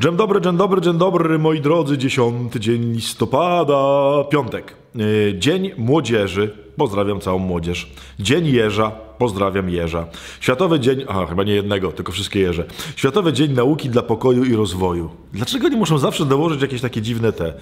Dzień dobry, dzień dobry, dzień dobry, moi drodzy. 10 dzień listopada, piątek. E, dzień Młodzieży, pozdrawiam całą młodzież. Dzień Jeża, pozdrawiam Jeża. Światowy Dzień, a chyba nie jednego, tylko wszystkie Jeże. Światowy Dzień Nauki dla Pokoju i Rozwoju. Dlaczego nie muszą zawsze dołożyć jakieś takie dziwne te?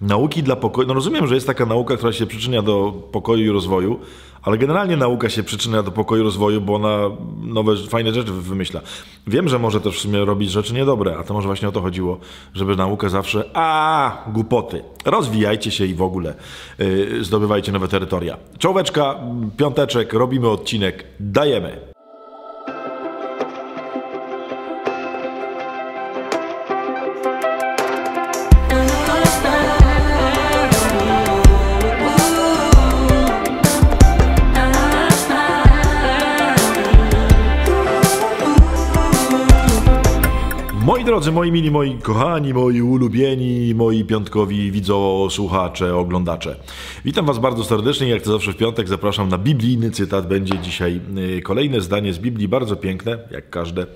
Nauki dla pokoju. No rozumiem, że jest taka nauka, która się przyczynia do pokoju i rozwoju, ale generalnie nauka się przyczynia do pokoju i rozwoju, bo ona nowe, fajne rzeczy wymyśla. Wiem, że może też w sumie robić rzeczy niedobre, a to może właśnie o to chodziło, żeby nauka zawsze, a głupoty, rozwijajcie się i w ogóle yy, zdobywajcie nowe terytoria. Czołóweczka, piąteczek, robimy odcinek, dajemy. drodzy, moi mili, moi kochani, moi ulubieni, moi piątkowi widzowie, słuchacze, oglądacze. Witam was bardzo serdecznie, jak to zawsze w piątek zapraszam na biblijny cytat. Będzie dzisiaj y, kolejne zdanie z Biblii, bardzo piękne, jak każde.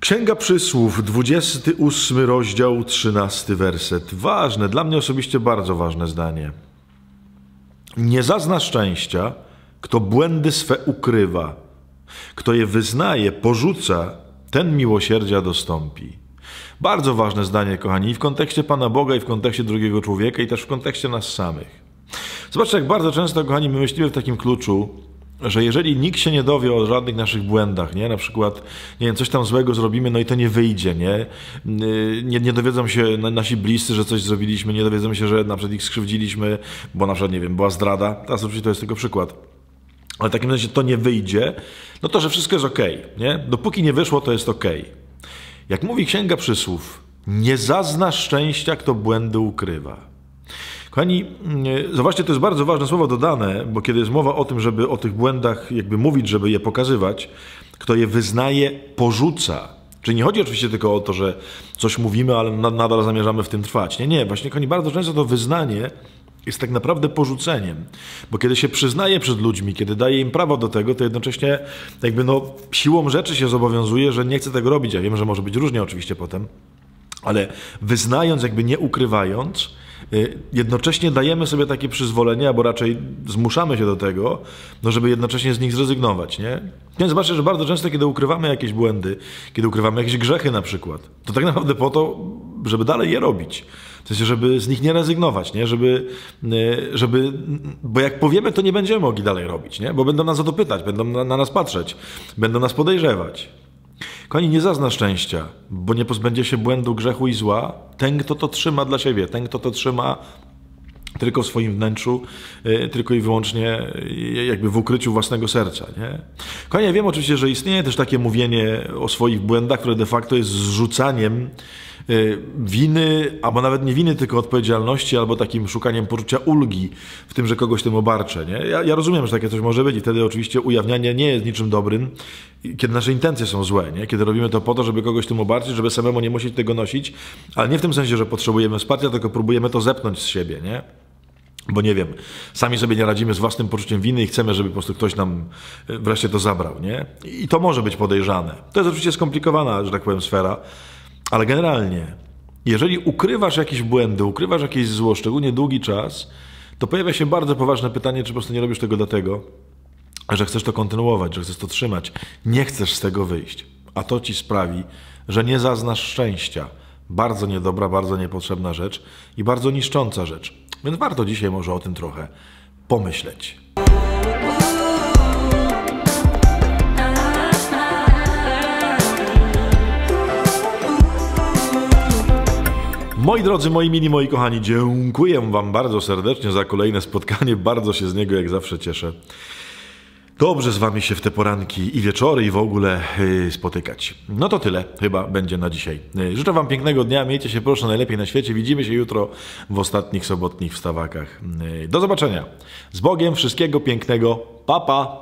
Księga Przysłów, 28 rozdział, 13 werset. Ważne, dla mnie osobiście bardzo ważne zdanie. Nie zazna szczęścia, kto błędy swe ukrywa, kto je wyznaje, porzuca ten miłosierdzia dostąpi. Bardzo ważne zdanie, kochani, i w kontekście Pana Boga, i w kontekście drugiego człowieka, i też w kontekście nas samych. Zobaczcie, jak bardzo często, kochani, my myślimy w takim kluczu, że jeżeli nikt się nie dowie o żadnych naszych błędach, nie? Na przykład, nie wiem, coś tam złego zrobimy, no i to nie wyjdzie, nie? Nie, nie dowiedzą się nasi bliscy, że coś zrobiliśmy, nie dowiedzą się, że na przykład ich skrzywdziliśmy, bo na przykład, nie wiem, była zdrada. Teraz oczywiście to jest tylko przykład ale w takim razie to nie wyjdzie, no to, że wszystko jest ok, nie? Dopóki nie wyszło, to jest ok. Jak mówi Księga Przysłów, nie zazna szczęścia, kto błędy ukrywa. Kochani, mm, e, zobaczcie, to jest bardzo ważne słowo dodane, bo kiedy jest mowa o tym, żeby o tych błędach jakby mówić, żeby je pokazywać, kto je wyznaje, porzuca. Czyli nie chodzi oczywiście tylko o to, że coś mówimy, ale nadal zamierzamy w tym trwać. Nie, nie, właśnie kochani, bardzo często to wyznanie jest tak naprawdę porzuceniem. Bo kiedy się przyznaje przed ludźmi, kiedy daje im prawo do tego, to jednocześnie jakby no, siłą rzeczy się zobowiązuje, że nie chce tego robić. Ja wiem, że może być różnie oczywiście potem, ale wyznając, jakby nie ukrywając, y, jednocześnie dajemy sobie takie przyzwolenie, albo raczej zmuszamy się do tego, no żeby jednocześnie z nich zrezygnować, nie? No, więc zobaczcie, że bardzo często, kiedy ukrywamy jakieś błędy, kiedy ukrywamy jakieś grzechy na przykład, to tak naprawdę po to, żeby dalej je robić. W sensie, żeby z nich nie rezygnować, nie? Żeby, e, żeby, bo jak powiemy, to nie będziemy mogli dalej robić, nie? Bo będą nas o to pytać, będą na, na nas patrzeć, będą nas podejrzewać. Kochani, nie zazna szczęścia, bo nie pozbędzie się błędu, grzechu i zła ten, kto to trzyma dla siebie, ten, kto to trzyma tylko w swoim wnętrzu, e, tylko i wyłącznie e, jakby w ukryciu własnego serca. Nie? Kochani, ja wiem oczywiście, że istnieje też takie mówienie o swoich błędach, które de facto jest zrzucaniem Y, winy, albo nawet nie winy, tylko odpowiedzialności, albo takim szukaniem poczucia ulgi w tym, że kogoś tym obarczę. Nie? Ja, ja rozumiem, że takie coś może być i wtedy oczywiście ujawnianie nie jest niczym dobrym, kiedy nasze intencje są złe, nie? kiedy robimy to po to, żeby kogoś tym obarczyć, żeby samemu nie musieć tego nosić, ale nie w tym sensie, że potrzebujemy wsparcia, tylko próbujemy to zepnąć z siebie. Nie? bo nie wiem, sami sobie nie radzimy z własnym poczuciem winy i chcemy, żeby po prostu ktoś nam y, wreszcie to zabrał, nie? I to może być podejrzane. To jest oczywiście skomplikowana, że tak powiem, sfera, ale generalnie, jeżeli ukrywasz jakieś błędy, ukrywasz jakieś zło, szczególnie długi czas, to pojawia się bardzo poważne pytanie, czy po prostu nie robisz tego dlatego, że chcesz to kontynuować, że chcesz to trzymać. Nie chcesz z tego wyjść, a to ci sprawi, że nie zaznasz szczęścia. Bardzo niedobra, bardzo niepotrzebna rzecz i bardzo niszcząca rzecz. Więc warto dzisiaj może o tym trochę pomyśleć. Moi drodzy, moi mini, moi kochani, dziękuję Wam bardzo serdecznie za kolejne spotkanie. Bardzo się z niego jak zawsze cieszę. Dobrze z Wami się w te poranki i wieczory i w ogóle y, spotykać. No to tyle chyba będzie na dzisiaj. Y, życzę Wam pięknego dnia, miejcie się proszę najlepiej na świecie. Widzimy się jutro w ostatnich sobotnich wstawakach. Y, do zobaczenia. Z Bogiem, wszystkiego pięknego. Papa. Pa.